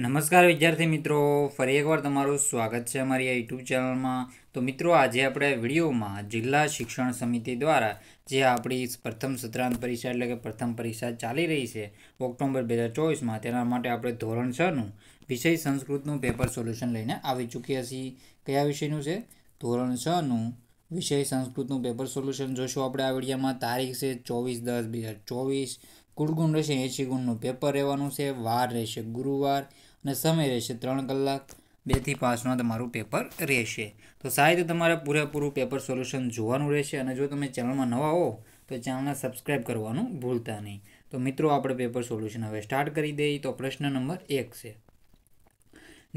નમસ્કાર વિદ્યાર્થી મિત્રો ફરી એકવાર તમારું સ્વાગત છે અમારી આ યુટ્યુબ ચેનલમાં તો મિત્રો આજે આપણે વિડીયોમાં જિલ્લા શિક્ષણ સમિતિ દ્વારા જે આપણી પ્રથમ સત્રાંત પરીક્ષા એટલે કે પ્રથમ પરીક્ષા ચાલી રહી છે ઓક્ટોબર બે હજાર ચોવીસમાં તેના માટે આપણે ધોરણ છનું વિષય સંસ્કૃતનું પેપર સોલ્યુશન લઈને આવી ચૂક્યા છીએ કયા વિષયનું છે ધોરણ છનું વિષય સંસ્કૃતનું પેપર સોલ્યુશન જોશું આપણે આ વિડીયોમાં તારીખ છે ચોવીસ દસ બે હજાર ચોવીસ કુલ રહેશે એંશી ગુણનું પેપર રહેવાનું છે વાર રહેશે ગુરુવાર અને સમય રહેશે ત્રણ કલાક બેથી પાંચમાં તમારું પેપર રહેશે તો સાહિત્ય તમારે પૂરેપૂરું પેપર સોલ્યુશન જોવાનું રહેશે અને જો તમે ચેનલમાં નવા હો તો ચેનલને સબસ્ક્રાઈબ કરવાનું ભૂલતા નહીં તો મિત્રો આપણે પેપર સોલ્યુશન હવે સ્ટાર્ટ કરી દઈએ તો પ્રશ્ન નંબર એક છે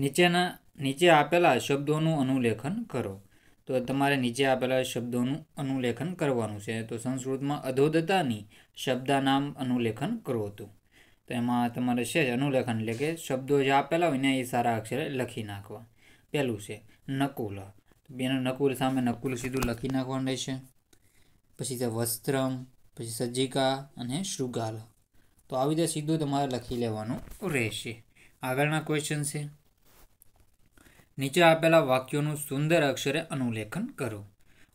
નીચેના નીચે આપેલા શબ્દોનું અનુલેખન કરો તો તમારે નીચે આપેલા શબ્દોનું અનુલેખન કરવાનું છે તો સંસ્કૃતમાં અધોદતાની શબ્દાનામ અનુલેખન કરવું હતું એમાં તમારે છે અનુલેખન એટલે કે શબ્દો જે આપેલા હોય ને એ સારા અક્ષરે લખી નાખવા પહેલું છે નકુલ બેનો નકુલ સામે નકુલ સીધું લખી નાખવાનું રહેશે પછી છે વસ્ત્રમ પછી સજ્જિકા અને શૃગાલ તો આવી રીતે સીધું તમારે લખી લેવાનું રહેશે આગળના ક્વેશ્ચન છે નીચે આપેલા વાક્યોનું સુંદર અક્ષરે અનુલેખન કરો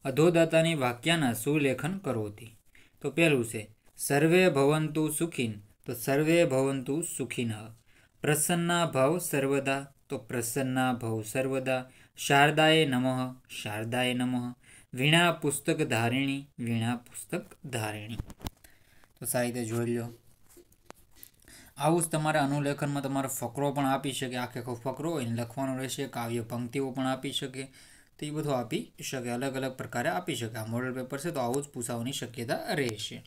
અધોદાતાની વાક્યના સુલેખન કરો હતી તો પહેલું છે સર્વે ભવંતુ સુખીન તો સર્વે ભવંતુ સુખીનઃ પ્રસન્ના ભવ સર્વદા તો પ્રસન્ના ભવ સર્વદા શારદાએ નમઃ શારદાએ નમઃ વીણા પુસ્તક ધારિણી વીણા પુસ્તક ધારિણી તો સાહિત્ય જોઈ લો આવું જ તમારા અનુલેખનમાં તમારો ફકરો પણ આપી શકે આખે આખો ફકરો એને લખવાનો રહેશે કાવ્ય પંક્તિઓ પણ આપી શકે તો એ બધું આપી શકે અલગ અલગ પ્રકારે આપી શકે આ મોડલ પેપર છે તો આવું જ પૂછાવાની શક્યતા રહેશે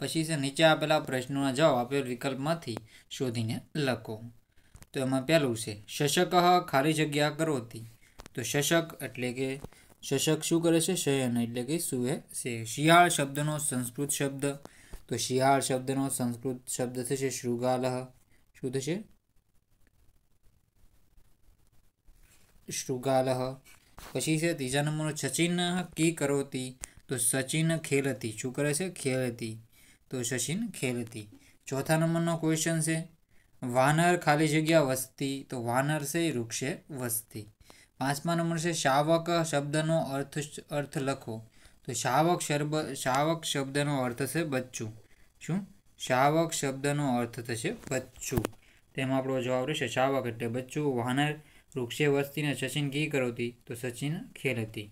પછી છે નીચે આપેલા પ્રશ્નોના જવાબ આપેલ વિકલ્પમાંથી શોધીને લખો તો એમાં પહેલું છે શશક ખાલી જગ્યા કરોતી તો શશક એટલે કે શશક શું કરે છે શયન એટલે કે સુવે છે શિયાળ શબ્દનો સંસ્કૃત શબ્દ તો શિયાળ શબ્દનો સંસ્કૃત શબ્દ થશે શૃગાલહ શું થશે શૃગાલહ પછી છે ત્રીજા નંબરનો સચિન કી કરોતી તો સચિન ખેલતી શું કરે છે ખેલતી તો શશીન ખેલતી ચોથા નંબરનો ક્વેશ્ચન છે વાનર ખાલી જગ્યા વસ્તી તો વાનર છે વૃક્ષે વસ્તી પાંચમા નંબર છે શાવક શબ્દનો અર્થ અર્થ લખો તો શાવક શર્બ શાવક શબ્દનો અર્થ છે બચ્ચું શું શાવક શબ્દનો અર્થ થશે બચ્ચું તેમાં આપણો જવાબ રહેશે શાવક એટલે બચ્ચું વાનર વૃક્ષે વસ્તીને સચિન કી કરોતી તો સચિન ખેલ હતી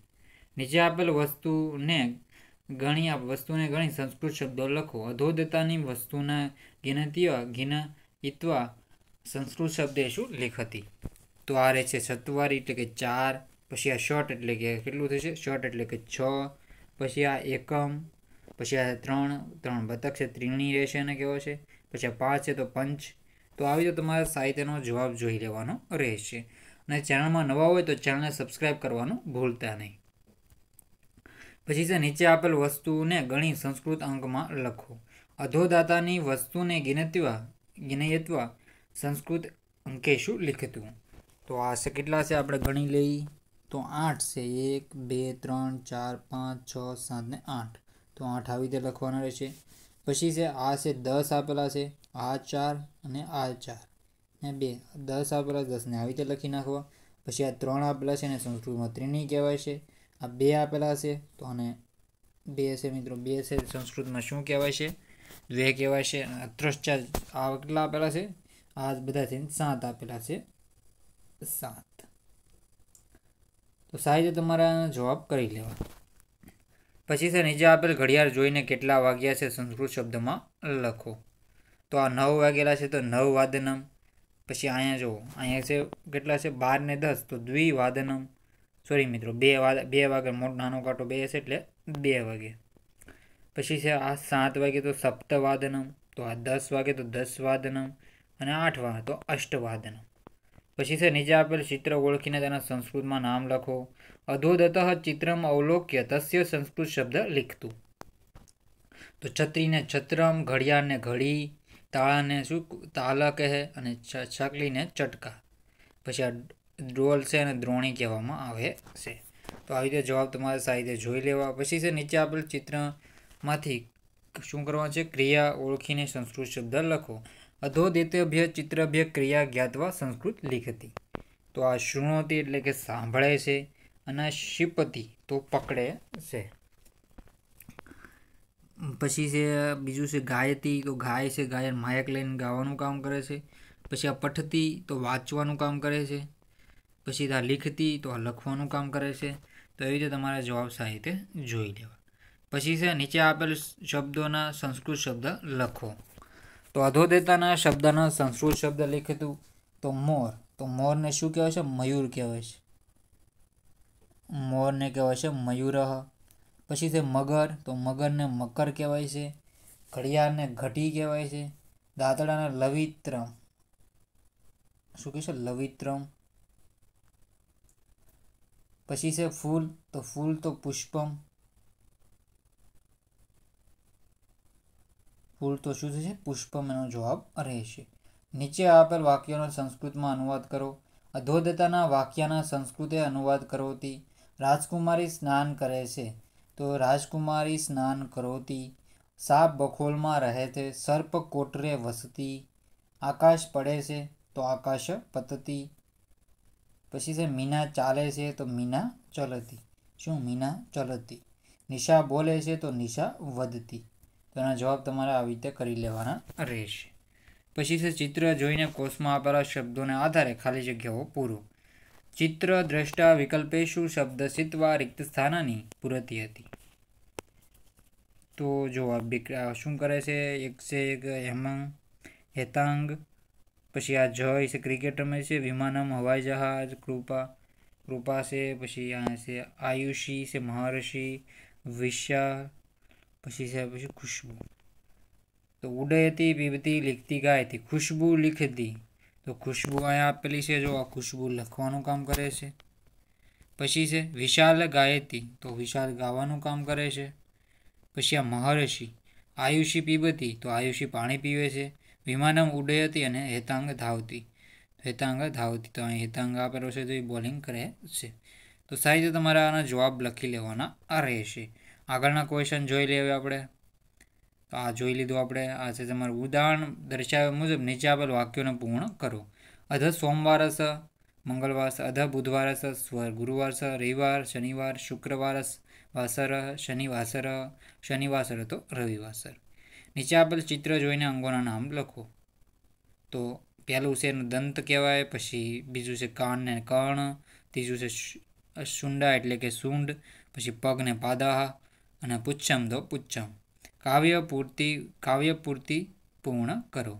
નીચે આપેલ વસ્તુને ગણી આપ વસ્તુને ગણી સંસ્કૃત શબ્દો લખો અધોદતાની વસ્તુના ગિનતીય ગિના ઇત્વા સંસ્કૃત શું લેખતી તો આ રહે છે સત્વારી એટલે કે ચાર પછી આ શોર્ટ એટલે કે કેટલું થશે શોર્ટ એટલે કે છ પછી આ એકમ પછી આ ત્રણ ત્રણ બતક છે ત્રીણી રહેશે એને કેવો છે પછી આ પાંચ છે તો પંચ તો આવી તો તમારા સાહિત્યનો જવાબ જોઈ લેવાનો રહેશે અને ચેનલમાં નવા હોય તો ચેનલને સબસ્ક્રાઈબ કરવાનું ભૂલતા નહીં પછી છે નીચે આપેલ વસ્તુને ગણી સંસ્કૃત અંકમાં લખો અધોદાતાની વસ્તુને ગિનત્વા ગિનયત્વા સંસ્કૃત અંકે અંકેશું લિખતું તો આ છે કેટલા છે આપણે ગણી લઈ તો આઠ છે એક બે ત્રણ ચાર પાંચ છ સાત ને આઠ તો આઠ આવી રીતે લખવાના રહેશે પછી છે આ છે દસ આપેલા છે આ ચાર અને આ ચાર ને બે દસ આપેલા દસને આવી રીતે લખી નાખવા પછી આ ત્રણ આપેલા છે ને સંસ્કૃતમાં ત્રિણી કહેવાય છે આ બે આપેલા હશે તો અને બે હશે મિત્રો બે હશે સંસ્કૃતમાં શું કહેવાય છે દ્વે કહેવાય છે અને ત્રશ્ચા આ કેટલા આપેલા છે આ બધા થઈને સાત આપેલા છે સાત તો સાહેબ તમારા જવાબ કરી લેવા પછી છે નીચે આપેલ ઘડિયાળ જોઈને કેટલા વાગ્યા છે સંસ્કૃત શબ્દમાં લખો તો આ નવ વાગેલા છે તો નવ વાદનમ પછી અહીંયા જુઓ અહીંયા છે કેટલા છે બાર ને દસ તો દ્વિવાદનમ સોરી મિત્રો બે વાગે બે વાગે મોટો નાનો કાંટો બે હશે એટલે બે વાગે પછી છે આ સાત વાગે તો સપ્તવાદનમ તો આ દસ વાગે તો વાદનમ અને આઠ વાગે તો અષ્ટવાદનમ પછી છે નીચે આપેલ ચિત્ર ઓળખીને તેના સંસ્કૃતમાં નામ લખો અધોદત ચિત્રમ અવલોક્ય તસ્ય સંસ્કૃત શબ્દ લિખતું તો છત્રીને છત્રમ ઘડિયાળને ઘડી તાળાને શું તાલા કહે અને છકલીને ચટકા પછી આ ડોલ છે અને દ્રોણી કહેવામાં આવે છે તો આવી રીતે જવાબ તમારે સારી રીતે જોઈ લેવા પછી છે નીચે આપેલ ચિત્રમાંથી શું કરવાનું છે ક્રિયા ઓળખીને સંસ્કૃત શબ્દ લખો અધોદેતભ્ય ચિત્રભ્ય ક્રિયા જ્ઞાતવા સંસ્કૃત લિખતી તો આ શૃણોતી એટલે કે સાંભળે છે અને શિપતી તો પકડે છે પછી છે બીજું છે ગાયતી તો ગાય છે ગાયન માયક લઈને ગાવાનું કામ કરે છે પછી આ પઠતી તો વાંચવાનું કામ કરે છે પછી આ લીખતી તો આ લખવાનું કામ કરે છે તો એવી રીતે તમારે જવાબ સાહિત્ય જોઈ લેવા પછી છે નીચે આપેલ શબ્દોના સંસ્કૃત શબ્દ લખો તો અધોદેતાના શબ્દના સંસ્કૃત શબ્દ લખેતું તો મોર તો મોરને શું કહેવાય છે મયુર કહેવાય છે મોરને કહેવાય છે મયુરહ પછી છે મગર તો મગરને મકર કહેવાય છે ઘડિયાળને ઘટી કહેવાય છે દાંતડાને લવિત્રમ શું કહે છે લવિત્રમ પછી છે ફૂલ તો ફૂલ તો પુષ્પમ ફૂલ તો શું થશે પુષ્પમ એનો જવાબ રહેશે નીચે આપેલ વાક્યનો સંસ્કૃતમાં અનુવાદ કરો અધોદતાના વાક્યના સંસ્કૃતે અનુવાદ કરોતી રાજકુમારી સ્નાન કરે છે તો રાજકુમારી સ્નાન કરોતી સાપ બખોલમાં રહે છે સર્પ કોટરે વસતી આકાશ પડે છે તો આકાશ પતતી પછી છે મીના ચાલે છે તો મીના ચલતી શું મીના ચલતી નિશા બોલે છે તો નિશા વધતી તો એના જવાબ તમારે આવી રીતે કરી લેવાના રહેશે પછી છે ચિત્ર જોઈને કોષમાં આપેલા શબ્દોને આધારે ખાલી જગ્યાઓ પૂરો ચિત્ર દ્રષ્ટા વિકલ્પે શું શબ્દ સિત્વા રિક્ત સ્થાનાની પૂરતી હતી તો જો આ શું કરે છે એક છે એક હેમંગ હેતાંગ પછી આ જય છે ક્રિકેટ રમે છે વિમાનમ હવાઈ જહાજ કૃપા કૃપા છે પછી આ છે આયુષી છે મહર્ષિ વિશા પછી છે પછી ખુશ્બુ તો ઉડયતી પીબતી લીખતી ગાયતી ખુશ્બુ લીખતી તો ખુશ્બુ અહીંયા આપેલી છે જો આ ખુશ્બુ લખવાનું કામ કરે છે પછી છે વિશાલ ગાયતી તો વિશાલ ગાવાનું કામ કરે છે પછી આ મહર્ષિ આયુષી પીબતી તો આયુષી પાણી પીવે છે વિમાનમ ઉડયતી અને હેતાંગ ધાવતી હેતાંગ ધાવતી તો અહીં હેતાંગ આપેલો છે તો એ બોલિંગ કરે છે તો સાહિત્ય તમારા આના જવાબ લખી લેવાના રહેશે આગળના ક્વેશ્ચન જોઈ લઈએ આપણે તો આ જોઈ લીધું આપણે આ છે તમારું ઉદાહરણ દર્શાવ્યા મુજબ નીચે આપેલ વાક્યોને પૂર્ણ કરો અધ સોમવાર સ મંગળવાર સ અધ બુધવાર સ્વર ગુરુવાર સ રવિવાર શનિવાર શુક્રવાર વાસર શનિવાસર શનિવાસર તો રવિવાસર નીચે આપેલ ચિત્ર જોઈને અંગોના નામ લખો તો પહેલું છે એનું દંત કહેવાય પછી બીજું છે કાન ને કર્ણ ત્રીજું છે શુંડા એટલે કે સૂંઢ પછી પગને ને પાદાહા અને પુચ્છમ તો પુચ્છમ કાવ્ય પૂર્તિ કાવ્ય પૂર્તિ પૂર્ણ કરો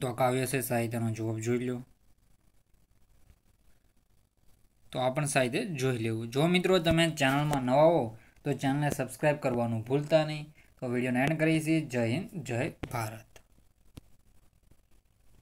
તો કાવ્ય છે સાહિત્યનો જવાબ જોઈ લો તો આ પણ સાહિત્ય જોઈ લેવું જો મિત્રો તમે ચેનલમાં નવા હો તો ચેનલને સબસ્ક્રાઈબ કરવાનું ભૂલતા નહીં તો વિડીયોને એન્ડ કરીએ છીએ જય હિન્દ જય ભારત